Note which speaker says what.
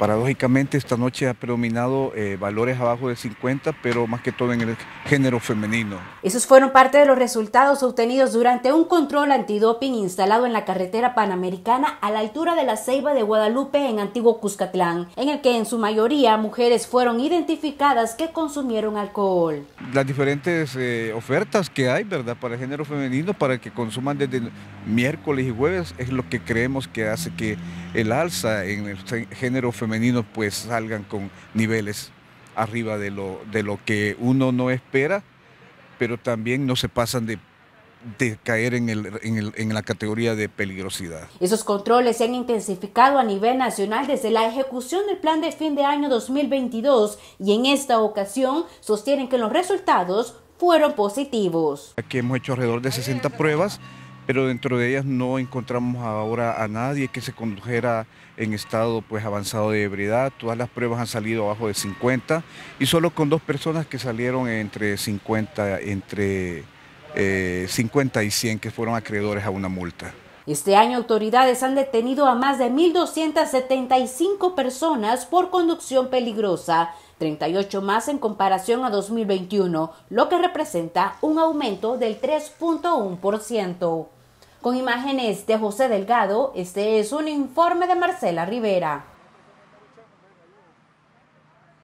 Speaker 1: Paradójicamente esta noche ha predominado eh, valores abajo de 50, pero más que todo en el género femenino.
Speaker 2: Esos fueron parte de los resultados obtenidos durante un control antidoping instalado en la carretera panamericana a la altura de la Ceiba de Guadalupe en Antiguo Cuscatlán, en el que en su mayoría mujeres fueron identificadas que consumieron alcohol.
Speaker 1: Las diferentes eh, ofertas que hay, ¿verdad?, para el género femenino, para que consuman desde miércoles y jueves, es lo que creemos que hace que el alza en el género femenino pues salgan con niveles arriba de lo, de lo que uno no espera, pero también no se pasan de de caer en, el, en, el, en, la categoría de peligrosidad.
Speaker 2: Esos controles se han intensificado a nivel nacional desde la ejecución del plan de fin de año 2022 y en esta ocasión sostienen que los resultados fueron positivos.
Speaker 1: Aquí hemos hecho alrededor de 60 pruebas pero dentro de ellas no encontramos ahora a nadie que se condujera en estado pues avanzado de ebriedad, todas las pruebas han salido abajo de 50 y solo con dos personas que salieron entre 50 entre 50 eh, y 100 que fueron acreedores a una multa.
Speaker 2: Este año autoridades han detenido a más de 1.275 personas por conducción peligrosa, 38 más en comparación a 2021, lo que representa un aumento del 3.1%. Con imágenes de José Delgado, este es un informe de Marcela Rivera.